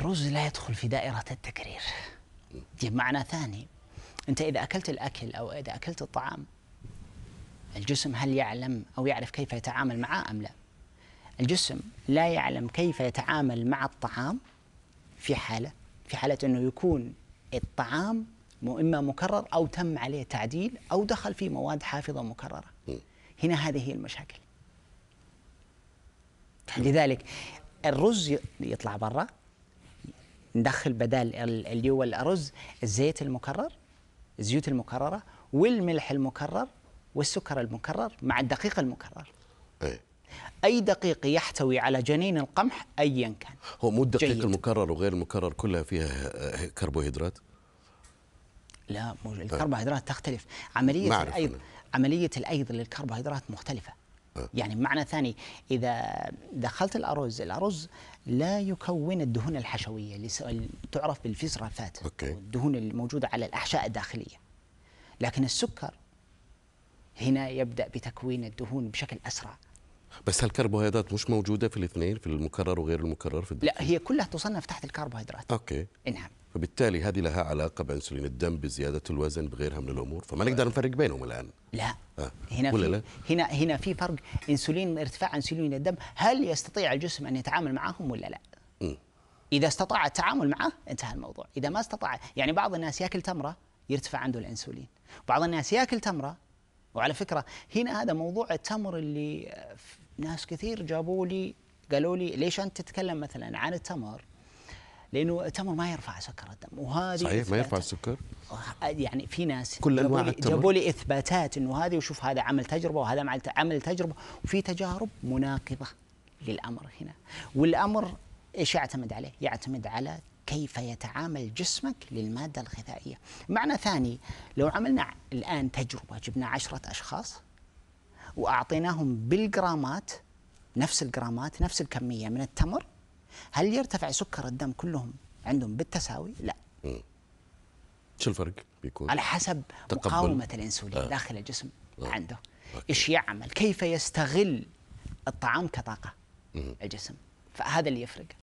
الرز لا يدخل في دائرة التكرير بمعنى طيب، ثاني أنت إذا أكلت الأكل أو إذا أكلت الطعام الجسم هل يعلم أو يعرف كيف يتعامل معه أم لا الجسم لا يعلم كيف يتعامل مع الطعام في حالة في حالة أنه يكون الطعام إما مكرر أو تم عليه تعديل أو دخل في مواد حافظة مكررة هنا هذه هي المشاكل لذلك الرز يطلع برا ندخل بدال اللي هو الارز الزيت المكرر الزيوت المكرره والملح المكرر والسكر المكرر مع الدقيق المكرر أي. اي دقيق يحتوي على جنين القمح ايا كان هو مو الدقيق جيد. المكرر وغير المكرر كلها فيها آه، كربوهيدرات لا إيه. الكربوهيدرات تختلف عمليه الايض عمليه الايض للكربوهيدرات مختلفه يعني بمعنى ثاني إذا دخلت الأرز الأرز لا يكون الدهون الحشوية اللي تعرف بالفسرافات الدهون الموجودة على الأحشاء الداخلية لكن السكر هنا يبدأ بتكوين الدهون بشكل أسرع بس الكربوهيدرات مش موجودة في الاثنين في المكرر وغير المكرر في الدهون. لا هي كلها تصنف تحت الكربوهيدرات أوكي نعم فبالتالي هذه لها علاقه بانسولين الدم بزياده الوزن بغيرها من الامور فما نقدر نفرق بينهم الان لا آه. هنا في لا؟ هنا هنا في فرق انسولين ارتفاع انسولين الدم هل يستطيع الجسم ان يتعامل معهم ولا لا م. اذا استطاع التعامل معه انتهى الموضوع اذا ما استطاع يعني بعض الناس ياكل تمره يرتفع عنده الانسولين بعض الناس ياكل تمره وعلى فكره هنا هذا موضوع التمر اللي آه، ناس كثير جابوا لي قالوا لي ليش انت تتكلم مثلا عن التمر لانه التمر ما يرفع سكر الدم وهذه صحيح ما يرفع السكر أه، يعني في ناس كل انواع التمر جابوا لي اثباتات انه هذه وشوف هذا عمل تجربه وهذا عمل تجربه وفي تجارب مناقضه للامر هنا والامر ايش يعتمد عليه؟ يعتمد على كيف يتعامل جسمك للمادة الغذائية معنى ثاني لو عملنا الآن تجربة جبنا عشرة أشخاص وأعطيناهم بالجرامات نفس الجرامات نفس الكمية من التمر هل يرتفع سكر الدم كلهم عندهم بالتساوي؟ لا شو الفرق بيكون؟ على حسب مقاومة الأنسولين آه. داخل الجسم آه. عنده إيش يعمل؟ كيف يستغل الطعام كطاقة مم. الجسم؟ فهذا اللي يفرق